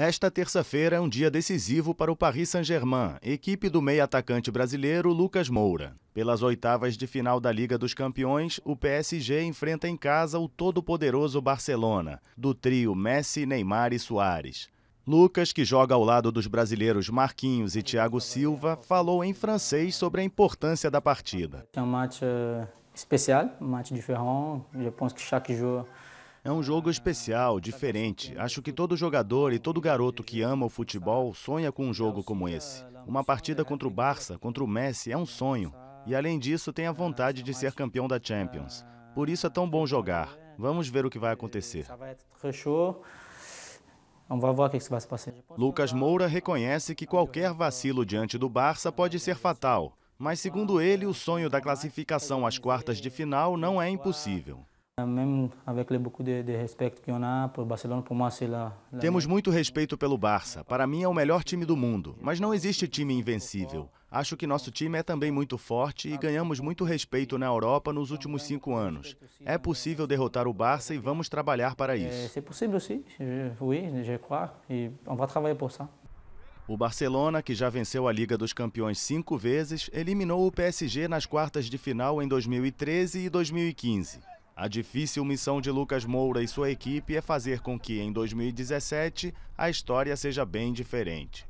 Esta terça-feira é um dia decisivo para o Paris Saint-Germain, equipe do meio-atacante brasileiro Lucas Moura. Pelas oitavas de final da Liga dos Campeões, o PSG enfrenta em casa o todo-poderoso Barcelona, do trio Messi, Neymar e Soares. Lucas, que joga ao lado dos brasileiros Marquinhos e Thiago Silva, falou em francês sobre a importância da partida. É um match eh, especial, um match diferente. Eu penso que chaque jogo é um jogo especial, diferente. Acho que todo jogador e todo garoto que ama o futebol sonha com um jogo como esse. Uma partida contra o Barça, contra o Messi, é um sonho. E além disso, tem a vontade de ser campeão da Champions. Por isso é tão bom jogar. Vamos ver o que vai acontecer. Lucas Moura reconhece que qualquer vacilo diante do Barça pode ser fatal. Mas, segundo ele, o sonho da classificação às quartas de final não é impossível. Ah, mesmo avec le beaucoup de, de respect que a pour Barcelona, pour moi la, Temos muito respeito pelo Barça. Para mim é o melhor time do mundo, mas não existe time invencível. Acho que nosso time é também muito forte e ganhamos muito respeito na Europa nos últimos cinco anos. É possível derrotar o Barça e vamos trabalhar para é, isso. É possível sim, oui, je crois, e vamos trabalhar por isso. O Barcelona, que já venceu a Liga dos Campeões cinco vezes, eliminou o PSG nas quartas de final em 2013 e 2015. A difícil missão de Lucas Moura e sua equipe é fazer com que, em 2017, a história seja bem diferente.